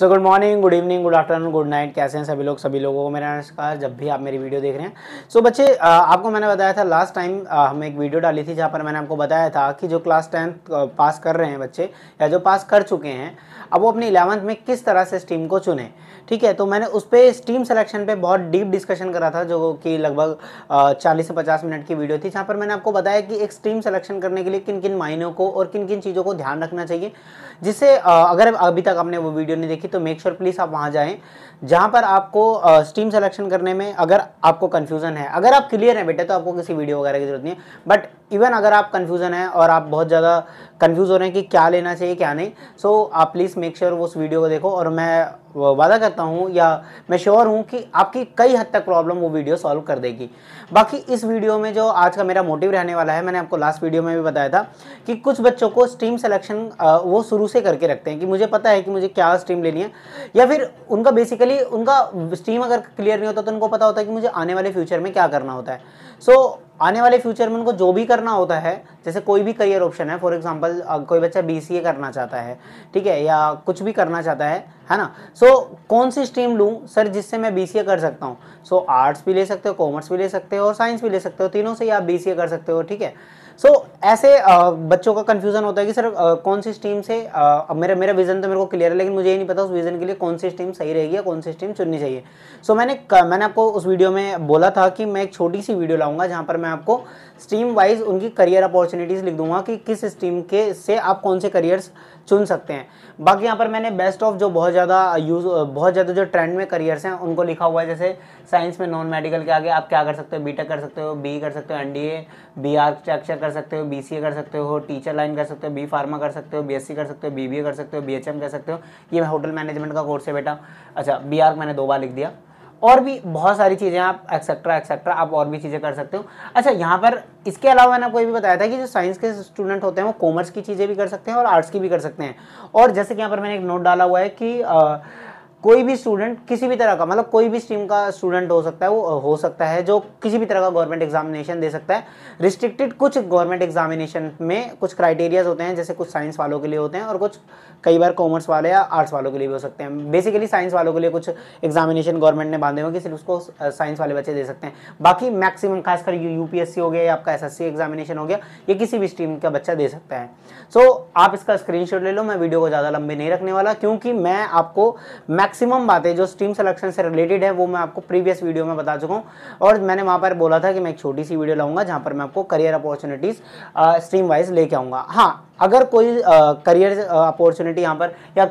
सो good morning good evening good afternoon good night कैसे हैं सभी लोग सभी लोगों को मेरा नमस्कार जब भी आप मेरी वीडियो देख रहे हैं सो so, बच्चे आपको मैंने बताया था लास्ट टाइम हमें एक वीडियो डाली थी जहाँ पर मैंने आपको बताया था कि जो क्लास टेंथ पास कर रहे हैं बच्चे या जो पास कर चुके हैं अब वो अपने इलेवंथ में किस तरह से स्टीम को चुने ठीक है तो मैंने उस पर स्टीम सेलेक्शन पर बहुत डीप डिस्कशन करा था जो कि लगभग चालीस से पचास मिनट की वीडियो थी जहाँ पर मैंने आपको बताया कि एक स्ट्रीम सेलेक्शन करने के लिए किन किन मायनों को और किन किन चीज़ों को ध्यान रखना चाहिए जिससे अगर अभी तक आपने वो वीडियो नहीं देखी तो मेक श्योर प्लीज़ आप वहां जाएं जहां पर आपको स्टीम सिलेक्शन करने में अगर आपको कंफ्यूजन है अगर आप क्लियर हैं बेटे तो आपको किसी वीडियो वगैरह की जरूरत नहीं है बट इवन अगर आप कन्फ्यूज़न है और आप बहुत ज़्यादा कन्फ्यूज़ हो रहे हैं कि क्या लेना चाहिए क्या नहीं सो so, आप प्लीज़ मेक श्योर उस वीडियो को देखो और मैं वादा करता हूँ या मैं श्योर हूँ कि आपकी कई हद तक प्रॉब्लम वो वीडियो सॉल्व कर देगी बाकी इस वीडियो में जो आज का मेरा मोटिव रहने वाला है मैंने आपको लास्ट वीडियो में भी बताया था कि कुछ बच्चों को स्ट्रीम सेलेक्शन वो शुरू से करके रखते हैं कि मुझे पता है कि मुझे क्या स्ट्रीम लेनी है या फिर उनका बेसिकली उनका स्ट्रीम अगर क्लियर नहीं होता तो उनको पता होता है कि मुझे आने वाले फ्यूचर में क्या करना होता है सो so, आने वाले फ्यूचर में उनको जो भी करना होता है जैसे कोई भी करियर ऑप्शन है फॉर एग्जांपल कोई बच्चा बीसीए करना चाहता है ठीक है या कुछ भी करना चाहता है है ना सो so, कौन सी स्ट्रीम लूँ सर जिससे मैं बीसीए कर सकता हूँ सो आर्ट्स भी ले सकते हो कॉमर्स भी ले सकते हो और साइंस भी ले सकते हो तीनों से ही आप ए कर सकते हो ठीक है सो so, ऐसे आ, बच्चों का कन्फ्यूजन होता है कि सर आ, कौन सी स्ट्रीम से अब मेरा मेरा विजन तो मेरे को क्लियर है लेकिन मुझे ये नहीं पता उस विजन के लिए कौन सी स्ट्रीम सही रहेगी या कौन सी स्ट्रीम चुननी चाहिए सो so, मैंने मैंने आपको उस वीडियो में बोला था कि मैं एक छोटी सी वीडियो लाऊंगा जहाँ पर मैं आपको स्ट्रीम वाइज उनकी करियर अपॉर्चुनिटीज़ लिख दूंगा कि किस स्ट्रीम के से आप कौन से करियर्स चुन सकते हैं बाकी यहाँ पर मैंने बेस्ट ऑफ जो बहुत ज़्यादा यूज़ बहुत ज़्यादा जो ट्रेंड में करियर्स हैं उनको लिखा हुआ है जैसे साइंस में नॉन मेडिकल के आगे आप क्या कर सकते हो बी कर सकते हो बी कर सकते हो N D A B architecture कर सकते हो बी कर सकते हो टीचर लाइन कर सकते हो बी फार्मा कर सकते हो बी कर सकते हो बी कर सकते हो बी कर सकते हो ये होटल मैनेजमेंट का कोर्स है बेटा अच्छा बी मैंने दो बार लिख दिया और भी बहुत सारी चीज़ें आप एक्सेट्रा एक्सेट्रा आप और भी चीज़ें कर सकते हो अच्छा यहाँ पर इसके अलावा मैंने आपको ये भी बताया था कि जो साइंस के स्टूडेंट होते हैं वो कॉमर्स की चीज़ें भी कर सकते हैं और आर्ट्स की भी कर सकते हैं और जैसे कि यहाँ पर मैंने एक नोट डाला हुआ है कि कोई भी स्टूडेंट किसी भी तरह का मतलब कोई भी स्ट्रीम का स्टूडेंट हो सकता है वो हो सकता है जो किसी भी तरह का गवर्नमेंट एग्जामिनेशन दे सकता है रिस्ट्रिक्टेड कुछ गवर्नमेंट एग्जामिनेशन में कुछ क्राइटेरियाज होते हैं जैसे कुछ साइंस वालों के लिए होते हैं और कुछ कई बार कॉमर्स वाले या आर्ट्स वालों के लिए भी हो सकते हैं बेसिकली साइंस वालों के लिए कुछ एग्जामिनेशन गवर्नमेंट ने बांधे हुए कि सिर्फ उसको साइंस वाले बच्चे दे सकते हैं बाकी मैक्सिमम खासकर यू यूपीएससी हो गया या आपका एस एग्जामिनेशन हो गया ये किसी भी स्ट्रीम का बच्चा दे सकता है सो आप इसका स्क्रीनशॉट ले लो मैं वीडियो को ज़्यादा लंबे नहीं रखने वाला क्योंकि मैं आपको मैक्स मैक्सिमम बातें जो स्ट्रीम सिलेक्शन से रिलेटेड है वो मैं आपको प्रीवियस वीडियो में बता चुका हूँ और मैंने वहाँ पर बोला था कि मैं एक छोटी सी वीडियो लाऊंगा जहाँ पर मैं आपको करियर अपॉर्चुनिटीज़ स्ट्रीम वाइज लेके आऊँगा हाँ अगर कोई करियर अपॉर्चुनिटी यहाँ पर या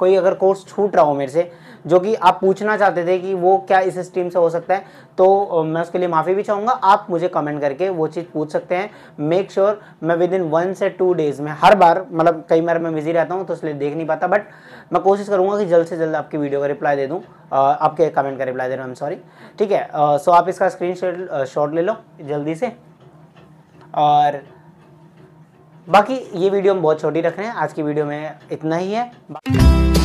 कोई अगर कोर्स छूट रहा हो मेरे से जो कि आप पूछना चाहते थे कि वो क्या इस स्ट्रीम से हो सकता है तो मैं उसके लिए माफ़ी भी चाहूँगा आप मुझे कमेंट करके वो चीज़ पूछ सकते हैं मेक श्योर sure, मैं विद इन वन से टू डेज़ में हर बार मतलब कई बार मैं बिजी रहता हूँ तो इसलिए देख नहीं पाता बट मैं कोशिश करूँगा कि जल्द से जल्द आपकी वीडियो का रिप्लाई दे दूँ आपके कमेंट का रिप्लाई दे रहा हूँ सॉरी ठीक है सो आप इसका स्क्रीन शॉट ले लो जल्दी से और बाकी ये वीडियो हम बहुत छोटी रख रहे हैं आज की वीडियो में इतना ही है